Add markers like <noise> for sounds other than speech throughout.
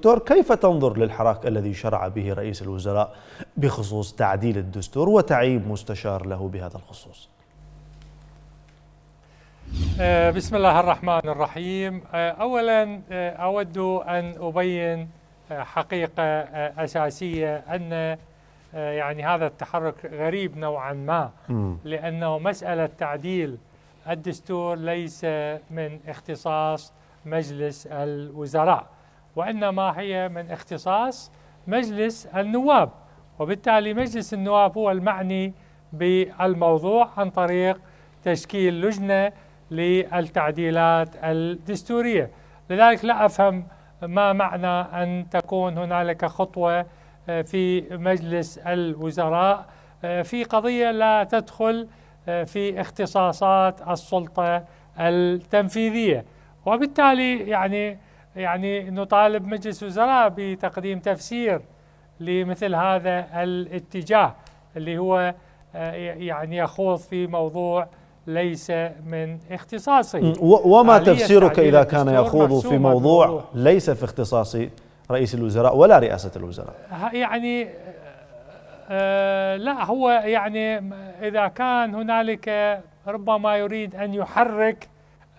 دكتور كيف تنظر للحراك الذي شرع به رئيس الوزراء بخصوص تعديل الدستور وتعيب مستشار له بهذا الخصوص آه، بسم الله الرحمن الرحيم آه، اولا آه، اود ان ابين حقيقه اساسيه ان يعني هذا التحرك غريب نوعا ما لانه مساله تعديل الدستور ليس من اختصاص مجلس الوزراء وإنما هي من اختصاص مجلس النواب وبالتالي مجلس النواب هو المعني بالموضوع عن طريق تشكيل لجنة للتعديلات الدستورية لذلك لا أفهم ما معنى أن تكون هنالك خطوة آه، في مجلس الوزراء آه، في قضية لا تدخل آه، في اختصاصات السلطة التنفيذية وبالتالي يعني يعني نطالب مجلس وزراء بتقديم تفسير لمثل هذا الاتجاه اللي هو آه، يعني يخوض في موضوع ليس من اختصاصه وما تفسيرك إذا كان يخوض في موضوع, ليس في اختصاص رئيس الوزراء ولا رئاسة الوزراء يعني آه، آه، لا هو يعني إذا كان هنالك ربما يريد أن يحرك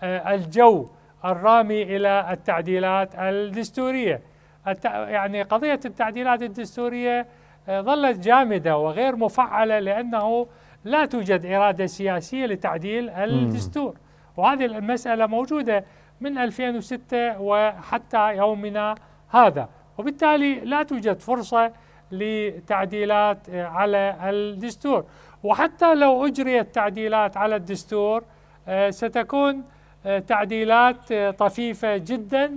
الجو الرامي إلى التعديلات الدستورية يعني قضية التعديلات الدستورية آه، ظلت جامدة وغير مفعلة لأنه لا توجد إرادة سياسية لتعديل الدستور وهذه المسألة موجودة من 2006 وحتى يومنا هذا وبالتالي لا توجد فرصة لتعديلات آه، على الدستور وحتى لو أجريت تعديلات على الدستور آه، ستكون آه، تعديلات آه، طفيفة جدا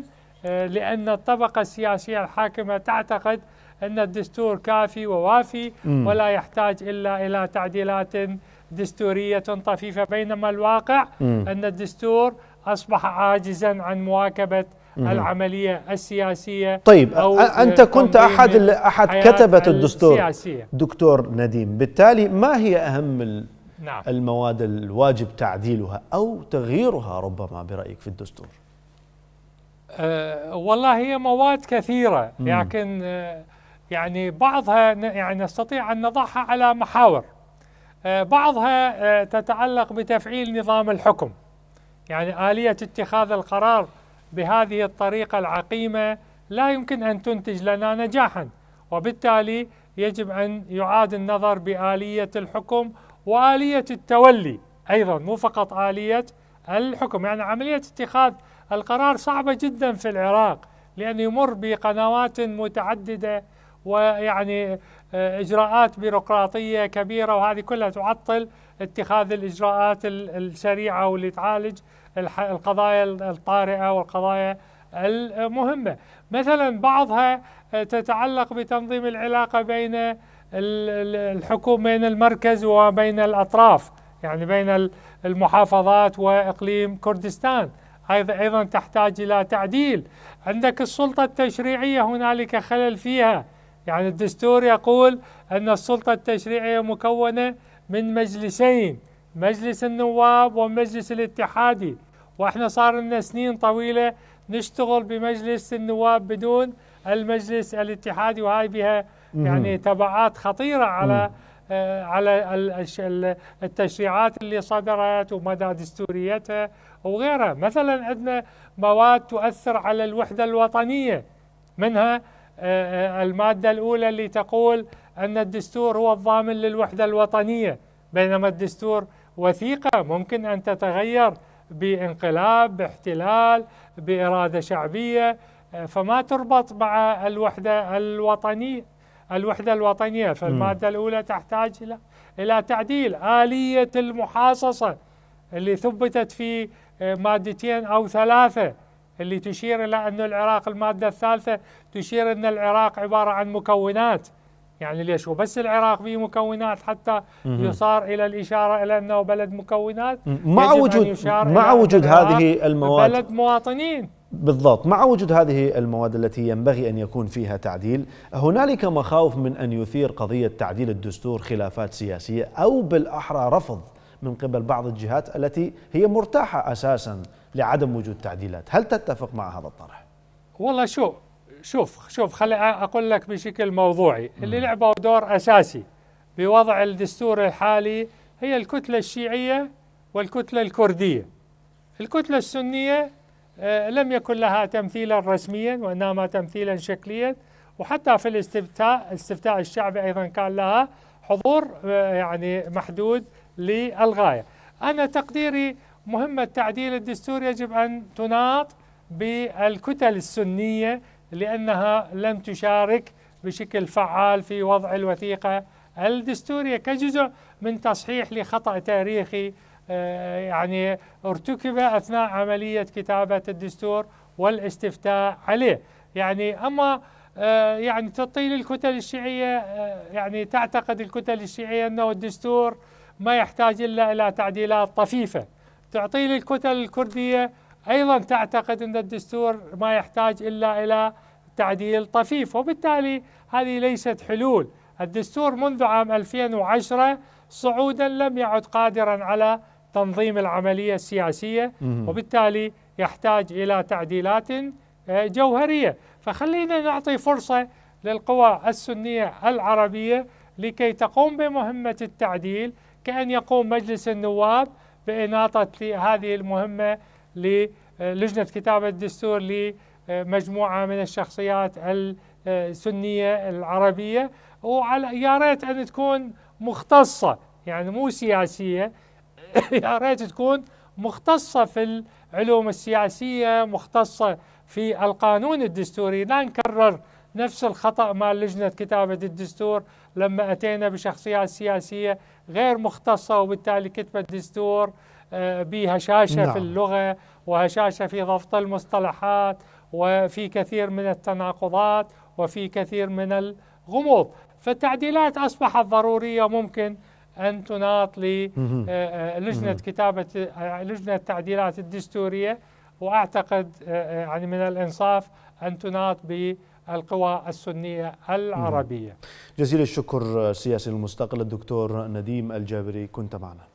آه، لأن الطبقة السياسية الحاكمة تعتقد أن الدستور كافي ووافي ولا يحتاج إلا إلى تعديلات دستورية طفيفة بينما الواقع أن الدستور أصبح عاجزا عن مواكبة العملية السياسية طيب أو أنت كنت أحد أحد كتبة الدستور السياسية. دكتور نديم بالتالي ما هي أهم نعم. المواد الواجب تعديلها أو تغييرها ربما برأيك في الدستور أه والله هي مواد كثيرة لكن أه، يعني بعضها يعني نستطيع أن نضعها على محاور أه، بعضها أه، تتعلق بتفعيل نظام الحكم يعني آلية اتخاذ القرار بهذه الطريقة العقيمة لا يمكن أن تنتج لنا نجاحا وبالتالي يجب أن يعاد النظر بآلية الحكم واليه التولي ايضا مو فقط اليه الحكم يعني عمليه اتخاذ القرار صعبه جدا في العراق لانه يمر بقنوات متعدده ويعني آه، اجراءات بيروقراطيه كبيره وهذه كلها تعطل اتخاذ الاجراءات السريعه واللي تعالج القضايا الطارئه والقضايا المهمة مثلا بعضها آه، تتعلق بتنظيم العلاقة بين الحكومة بين المركز وبين الأطراف يعني بين المحافظات وإقليم كردستان أيضا أيضا تحتاج إلى تعديل عندك السلطة التشريعية هنالك خلل فيها يعني الدستور يقول أن السلطة التشريعية مكونة من مجلسين مجلس النواب ومجلس الاتحادي واحنا صار لنا سنين طويله نشتغل بمجلس النواب بدون المجلس الاتحادي وهاي بها يعني تبعات خطيره على آه، على التشريعات اللي صدرت ومدى دستوريتها وغيرها مثلا عندنا مواد تؤثر على الوحدة الوطنية منها آه، آه، المادة الأولى اللي تقول أن الدستور هو الضامن للوحدة الوطنية بينما الدستور وثيقة ممكن أن تتغير بانقلاب باحتلال باراده شعبيه آه، فما تربط مع الوحده الوطنيه الوحده الوطنيه فالماده الاولى تحتاج الى الى تعديل اليه المحاصصه اللي ثبتت في آه، مادتين او ثلاثه اللي تشير الى ان العراق الماده الثالثه تشير ان العراق عباره عن مكونات يعني ليش هو بس العراق فيه مكونات حتى يصار الى الاشاره الى انه بلد مكونات مع وجود مع وجود هذه المواد بلد مواطنين بالضبط مع وجود هذه المواد التي ينبغي ان يكون فيها تعديل هنالك مخاوف من ان يثير قضيه تعديل الدستور خلافات سياسيه او بالاحرى رفض من قبل بعض الجهات التي هي مرتاحه اساسا لعدم وجود تعديلات هل تتفق مع هذا الطرح والله شو شوف شوف خلي اقول لك بشكل موضوعي اللي لعبوا دور اساسي بوضع الدستور الحالي هي الكتله الشيعيه والكتله الكرديه الكتله السنيه آه، لم يكن لها تمثيلا رسميا وانما تمثيلا شكليا وحتى في الاستفتاء الاستفتاء الشعبي ايضا كان لها حضور آه، يعني محدود للغايه انا تقديري مهمه تعديل الدستور يجب ان تناط بالكتل السنيه لأنها لم تشارك بشكل فعال في وضع الوثيقة الدستورية كجزء من تصحيح لخطأ تاريخي آه، يعني ارتكب أثناء عملية كتابة الدستور والاستفتاء عليه يعني أما آه، يعني تطيل الكتل الشيعية آه، يعني تعتقد الكتل الشيعية أنه الدستور ما يحتاج إلا إلى تعديلات طفيفة تعطيل الكتل الكردية أيضا تعتقد أن الدستور ما يحتاج إلا إلى تعديل طفيف وبالتالي هذه ليست حلول الدستور منذ عام 2010 صعودا لم يعد قادرا على تنظيم العملية السياسية وبالتالي يحتاج إلى تعديلات آه، جوهرية فخلينا نعطي فرصة للقوى السنية العربية لكي تقوم بمهمة التعديل كأن يقوم مجلس النواب بإناطة هذه المهمة للجنة كتابة الدستور لمجموعة من الشخصيات السنية العربية وعلى يا ريت أن تكون مختصة يعني مو سياسية <coughs> يا ريت تكون مختصة في العلوم السياسية مختصة في القانون الدستوري لا نكرر نفس الخطأ مال لجنة كتابة الدستور لما أتينا بشخصيات سياسية غير مختصة وبالتالي كتبت دستور آه، بهشاشه نعم. في اللغه وهشاشه في ضبط المصطلحات وفي كثير من التناقضات وفي كثير من الغموض فالتعديلات اصبحت ضروريه ممكن ان تناط للجنه آه، آه، كتابه لجنه التعديلات الدستوريه واعتقد يعني من الانصاف ان تناط ب القوى السنية العربية جزيل الشكر سياسي المستقل الدكتور نديم الجابري كنت معنا